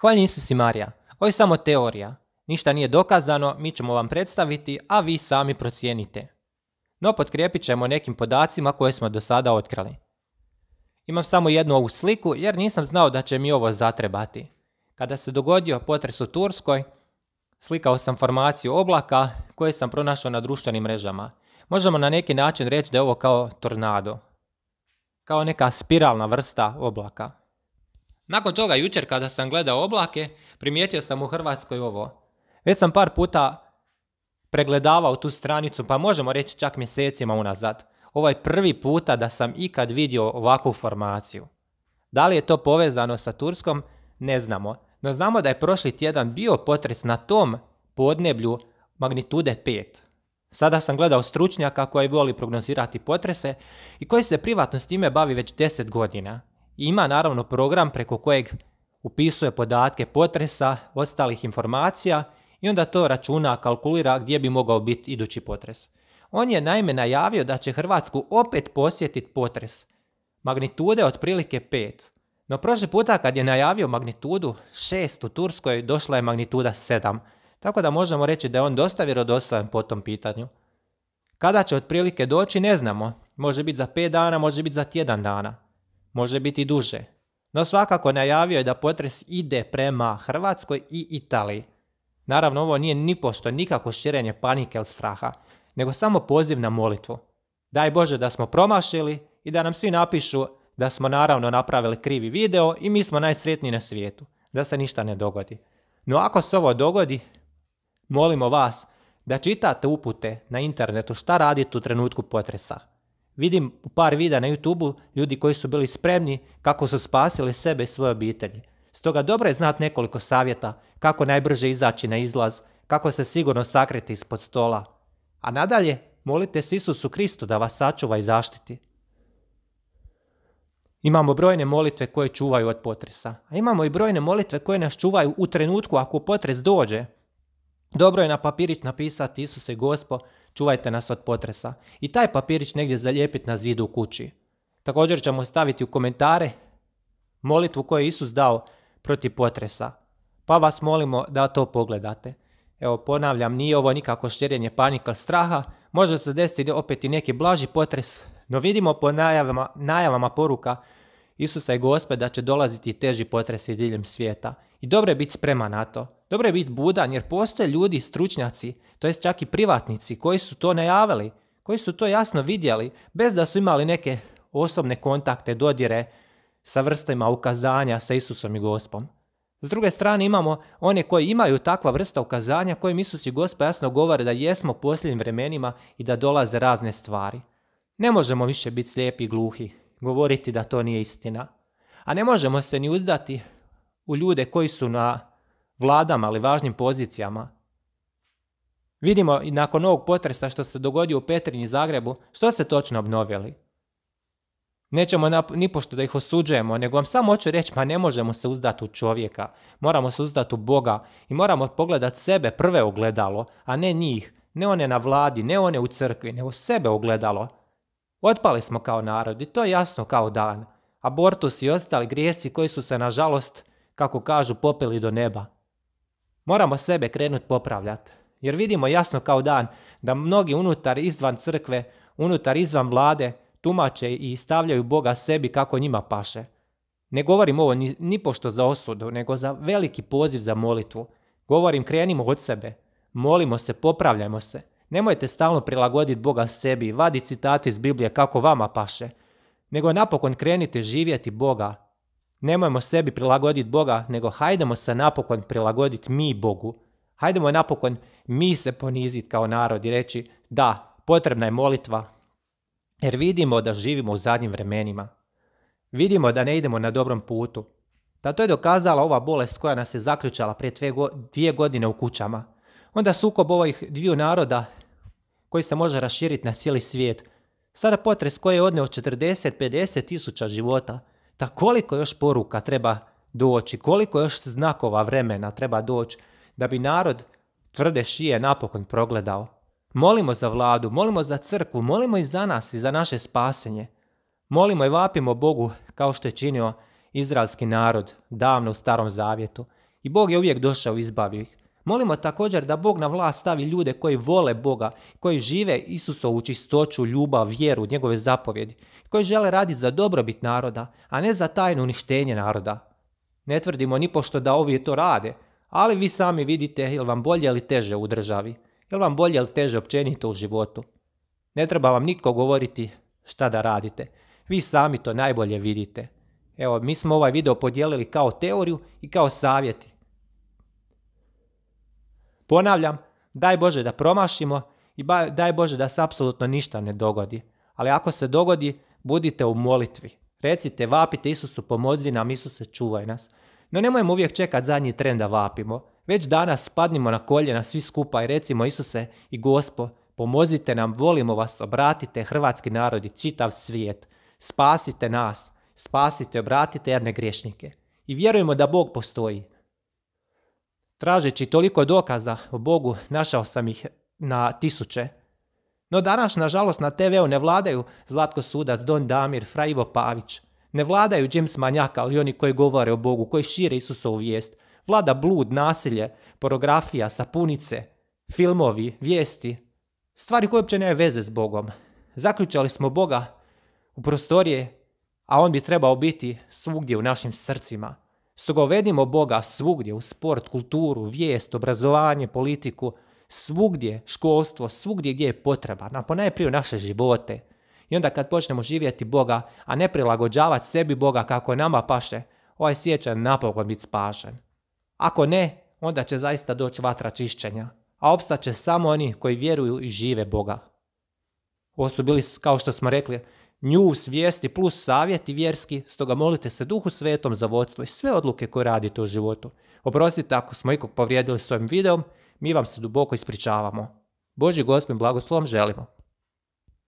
Hvaljen Isus i Marija. Ovo je samo teorija. Ništa nije dokazano, mi ćemo vam predstaviti, a vi sami procijenite. No potkrijepit ćemo nekim podacima koje smo do sada otkrali. Imam samo jednu ovu sliku jer nisam znao da će mi ovo zatrebati. Kada se dogodio potres u Turskoj, slikao sam formaciju oblaka koje sam pronašao na društvenim mrežama. Možemo na neki način reći da je ovo kao tornado. Kao neka spiralna vrsta oblaka. Nakon toga jučer kada sam gledao oblake, primijetio sam u Hrvatskoj ovo. Već sam par puta pregledavao tu stranicu, pa možemo reći čak mjesecima unazad. Ovo je prvi puta da sam ikad vidio ovakvu formaciju. Da li je to povezano sa Turskom, ne znamo. No znamo da je prošli tjedan bio potres na tom podneblju magnitude 5. Sada sam gledao stručnjaka koji voli prognozirati potrese i koji se privatno s time bavi već 10 godina ima naravno program preko kojeg upisuje podatke potresa, ostalih informacija i onda to računa, kalkulira gdje bi mogao biti idući potres. On je naime najavio da će Hrvatsku opet posjetiti potres. Magnitude otprilike 5. No prošli puta kad je najavio magnitudu 6 u Turskoj došla je magnituda 7. Tako da možemo reći da je on dosta vjerodostojan po tom pitanju. Kada će otprilike doći ne znamo. Može biti za 5 dana, može biti za tjedan dana može biti duže. No svakako najavio je da potres ide prema Hrvatskoj i Italiji. Naravno ovo nije nipošto nikako širenje panike ili straha, nego samo poziv na molitvu. Daj Bože da smo promašili i da nam svi napišu da smo naravno napravili krivi video i mi smo najsretniji na svijetu, da se ništa ne dogodi. No ako se ovo dogodi, molimo vas da čitate upute na internetu šta raditi u trenutku potresa. Vidim u par videa na youtube ljudi koji su bili spremni kako su spasili sebe i svoje obitelji. Stoga dobro je znat nekoliko savjeta kako najbrže izaći na izlaz, kako se sigurno sakriti ispod stola. A nadalje, molite se Isusu Kristu da vas sačuva i zaštiti. Imamo brojne molitve koje čuvaju od potresa, a imamo i brojne molitve koje nas čuvaju u trenutku ako potres dođe. Dobro je na papirić napisati Isuse Gospo, čuvajte nas od potresa. I taj papirić negdje zalijepiti na zidu u kući. Također ćemo staviti u komentare molitvu koju je Isus dao protiv potresa. Pa vas molimo da to pogledate. Evo ponavljam, nije ovo nikako širenje panika straha, može se desiti opet i neki blaži potres, no vidimo po najavama, najavama poruka Isusa i Gospe da će dolaziti teži potresi diljem svijeta. I dobro je biti spreman na to. Dobro je biti budan jer postoje ljudi, stručnjaci, to jest čak i privatnici koji su to najavili, koji su to jasno vidjeli bez da su imali neke osobne kontakte, dodire sa vrstama ukazanja sa Isusom i Gospom. S druge strane imamo one koji imaju takva vrsta ukazanja kojim Isus i Gospa jasno govore da jesmo u posljednjim vremenima i da dolaze razne stvari. Ne možemo više biti slijepi i gluhi, govoriti da to nije istina. A ne možemo se ni uzdati u ljude koji su na vladama ali važnim pozicijama. Vidimo i nakon ovog potresa što se dogodio u Petrinji i Zagrebu, što se točno obnovili. Nećemo ni pošto da ih osuđujemo, nego vam samo hoću reći, ma ne možemo se uzdati u čovjeka, moramo se uzdati u Boga i moramo pogledati sebe prve ogledalo, a ne njih, ne one na vladi, ne one u crkvi, nego sebe ogledalo. Otpali smo kao narod i to je jasno kao dan. Abortus i ostali grijesi koji su se, nažalost, kako kažu, popeli do neba. Moramo sebe krenut popravljati. Jer vidimo jasno kao dan da mnogi unutar izvan crkve, unutar izvan vlade, tumače i stavljaju Boga sebi kako njima paše. Ne govorim ovo ni, pošto za osudu, nego za veliki poziv za molitvu. Govorim krenimo od sebe, molimo se, popravljamo se. Nemojte stalno prilagoditi Boga sebi, vadi citate iz Biblije kako vama paše, nego napokon krenite živjeti Boga, Nemojmo sebi prilagoditi Boga, nego hajdemo se napokon prilagoditi mi Bogu. Hajdemo napokon mi se poniziti kao narod i reći da, potrebna je molitva, jer vidimo da živimo u zadnjim vremenima. Vidimo da ne idemo na dobrom putu. Da to je dokazala ova bolest koja nas je zaključala prije dvije godine u kućama. Onda sukob ovih dviju naroda koji se može raširiti na cijeli svijet. Sada potres koji je odneo 40-50 tisuća života – da koliko još poruka treba doći, koliko još znakova vremena treba doći da bi narod tvrde šije napokon progledao. Molimo za vladu, molimo za crkvu, molimo i za nas i za naše spasenje. Molimo i vapimo Bogu kao što je činio izraelski narod davno u starom zavjetu. I Bog je uvijek došao i izbavio ih. Molimo također da Bog na vlast stavi ljude koji vole Boga, koji žive Isusovu čistoću, ljubav, vjeru, njegove zapovjedi, koji žele raditi za dobrobit naroda, a ne za tajno uništenje naroda. Ne tvrdimo ni pošto da ovi to rade, ali vi sami vidite jel vam bolje ili teže u državi, jel vam bolje ili teže općenito u životu. Ne treba vam nitko govoriti šta da radite, vi sami to najbolje vidite. Evo, mi smo ovaj video podijelili kao teoriju i kao savjeti. Ponavljam, daj Bože da promašimo i daj Bože da se apsolutno ništa ne dogodi. Ali ako se dogodi, budite u molitvi. Recite, vapite Isusu, pomozi nam, Isuse, čuvaj nas. No nemojmo uvijek čekati zadnji tren da vapimo. Već danas spadnimo na koljena svi skupa i recimo Isuse i Gospo, pomozite nam, volimo vas, obratite hrvatski narod i čitav svijet. Spasite nas, spasite, obratite jedne griješnike. I vjerujemo da Bog postoji. Tražeći toliko dokaza o Bogu, našao sam ih na tisuće. No danas, nažalost, na TV-u ne vladaju Zlatko Sudac, Don Damir, Frajvo Pavić. Ne vladaju James Manjaka, ali oni koji govore o Bogu, koji šire Isusovu vijest. Vlada blud, nasilje, porografija, sapunice, filmovi, vijesti. Stvari koje uopće nemaju veze s Bogom. Zaključali smo Boga u prostorije, a On bi trebao biti svugdje u našim srcima. Stoga uvedimo Boga svugdje u sport, kulturu, vijest, obrazovanje, politiku, svugdje školstvo, svugdje gdje je potreba, na ponajprije u naše živote. I onda kad počnemo živjeti Boga, a ne prilagođavati sebi Boga kako nama paše, ovaj svijet će napokon biti spašen. Ako ne, onda će zaista doći vatra čišćenja, a opstat će samo oni koji vjeruju i žive Boga. Ovo su bili, kao što smo rekli, nju svijesti plus savjeti vjerski, stoga molite se Duhu Svetom za vodstvo i sve odluke koje radite u životu. Oprostite ako smo ikog povrijedili s ovim videom, mi vam se duboko ispričavamo. Boži gospodin blagoslovom želimo.